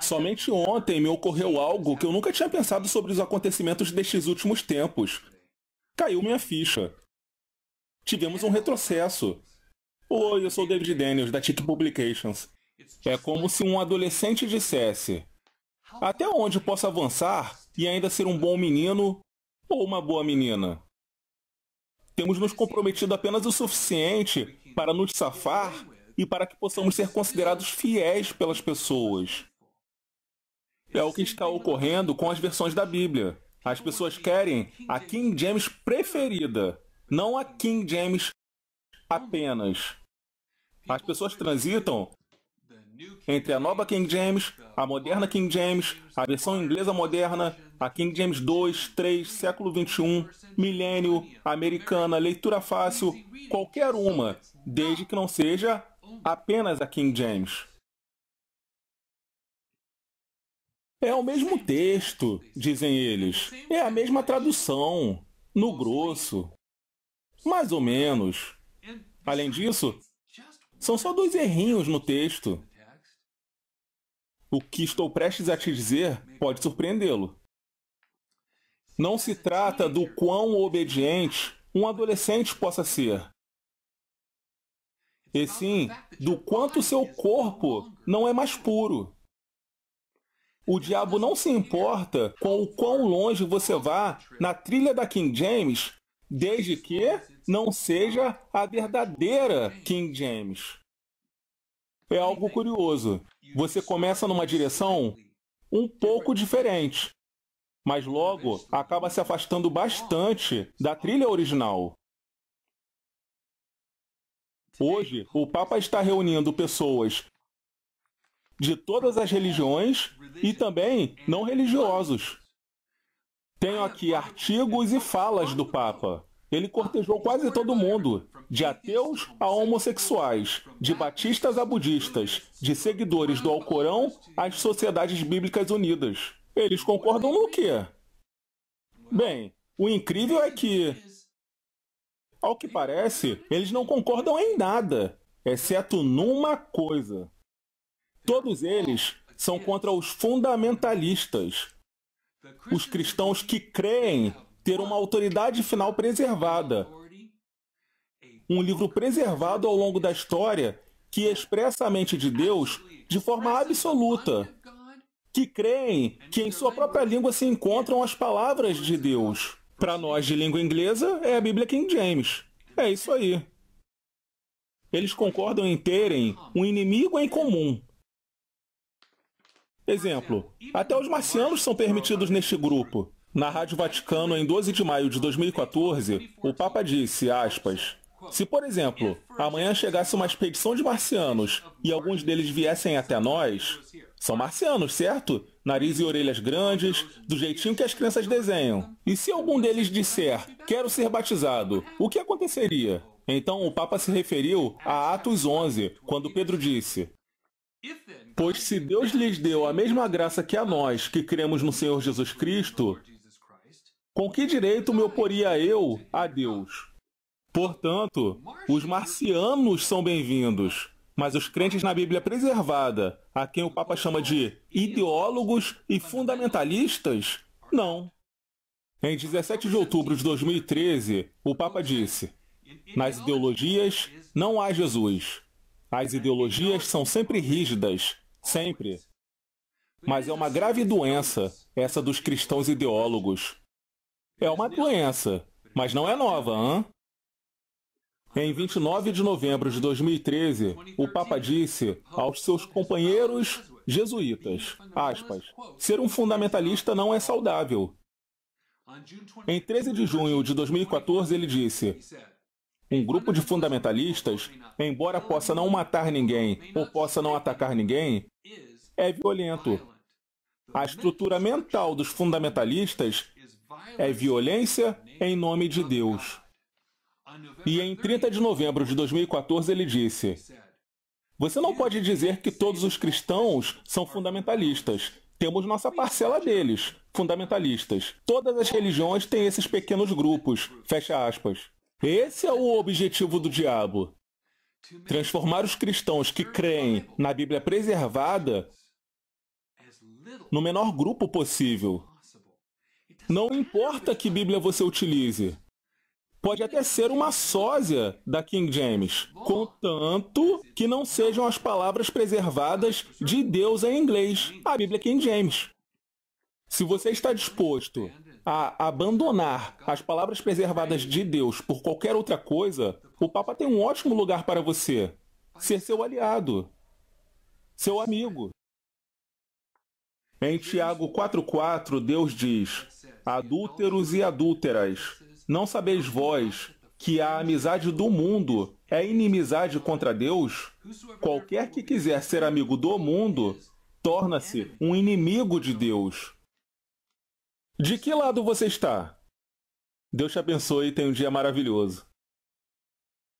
Somente ontem me ocorreu algo que eu nunca tinha pensado sobre os acontecimentos destes últimos tempos. Caiu minha ficha. Tivemos um retrocesso. Oi, eu sou David Daniels, da Tiki Publications. É como se um adolescente dissesse: Até onde posso avançar e ainda ser um bom menino ou uma boa menina? Temos nos comprometido apenas o suficiente para nos safar e para que possamos ser considerados fiéis pelas pessoas. É o que está ocorrendo com as versões da Bíblia. As pessoas querem a King James preferida, não a King James apenas. As pessoas transitam entre a nova King James, a moderna King James, a versão inglesa moderna, a King James 2, 3, século 21, milênio, americana, leitura fácil, qualquer uma, desde que não seja apenas a King James. É o mesmo texto, dizem eles. É a mesma tradução, no grosso. Mais ou menos. Além disso, são só dois errinhos no texto. O que estou prestes a te dizer pode surpreendê-lo. Não se trata do quão obediente um adolescente possa ser, e sim do quanto seu corpo não é mais puro. O diabo não se importa com o quão longe você vá na trilha da King James, desde que não seja a verdadeira King James. É algo curioso. Você começa numa direção um pouco diferente, mas logo acaba se afastando bastante da trilha original. Hoje, o Papa está reunindo pessoas de todas as religiões e também não religiosos. Tenho aqui artigos e falas do Papa. Ele cortejou quase todo mundo, de ateus a homossexuais, de batistas a budistas, de seguidores do Alcorão às Sociedades Bíblicas Unidas. Eles concordam no quê? Bem, o incrível é que, ao que parece, eles não concordam em nada, exceto numa coisa. Todos eles são contra os fundamentalistas, os cristãos que creem ter uma autoridade final preservada, um livro preservado ao longo da história que expressa a mente de Deus de forma absoluta, que creem que em sua própria língua se encontram as palavras de Deus. Para nós de língua inglesa, é a Bíblia King James. É isso aí. Eles concordam em terem um inimigo em comum, Exemplo, até os marcianos são permitidos neste grupo. Na Rádio Vaticano, em 12 de maio de 2014, o Papa disse, aspas, se, por exemplo, amanhã chegasse uma expedição de marcianos e alguns deles viessem até nós, são marcianos, certo? Nariz e orelhas grandes, do jeitinho que as crianças desenham. E se algum deles disser, quero ser batizado, o que aconteceria? Então o Papa se referiu a Atos 11, quando Pedro disse: Pois se Deus lhes deu a mesma graça que a nós, que cremos no Senhor Jesus Cristo, com que direito me oporia eu a Deus? Portanto, os marcianos são bem-vindos, mas os crentes na Bíblia preservada, a quem o Papa chama de ideólogos e fundamentalistas, não. Em 17 de outubro de 2013, o Papa disse: Nas ideologias não há Jesus. As ideologias são sempre rígidas, sempre. Mas é uma grave doença, essa dos cristãos ideólogos. É uma doença, mas não é nova, hã? Em 29 de novembro de 2013, o Papa disse aos seus companheiros jesuítas, aspas, ser um fundamentalista não é saudável. Em 13 de junho de 2014, ele disse, um grupo de fundamentalistas, embora possa não matar ninguém ou possa não atacar ninguém, é violento. A estrutura mental dos fundamentalistas é violência em nome de Deus. E em 30 de novembro de 2014 ele disse: Você não pode dizer que todos os cristãos são fundamentalistas. Temos nossa parcela deles, fundamentalistas. Todas as religiões têm esses pequenos grupos. Fecha aspas. Esse é o objetivo do diabo. Transformar os cristãos que creem na Bíblia preservada no menor grupo possível. Não importa que Bíblia você utilize. Pode até ser uma sósia da King James, contanto que não sejam as palavras preservadas de Deus em inglês, a Bíblia King James. Se você está disposto a abandonar as palavras preservadas de Deus por qualquer outra coisa, o Papa tem um ótimo lugar para você. Ser seu aliado, seu amigo. Em Tiago 4,4, Deus diz: Adúlteros e adúlteras, não sabeis vós que a amizade do mundo é inimizade contra Deus? Qualquer que quiser ser amigo do mundo torna-se um inimigo de Deus. De que lado você está? Deus te abençoe e tenha um dia maravilhoso.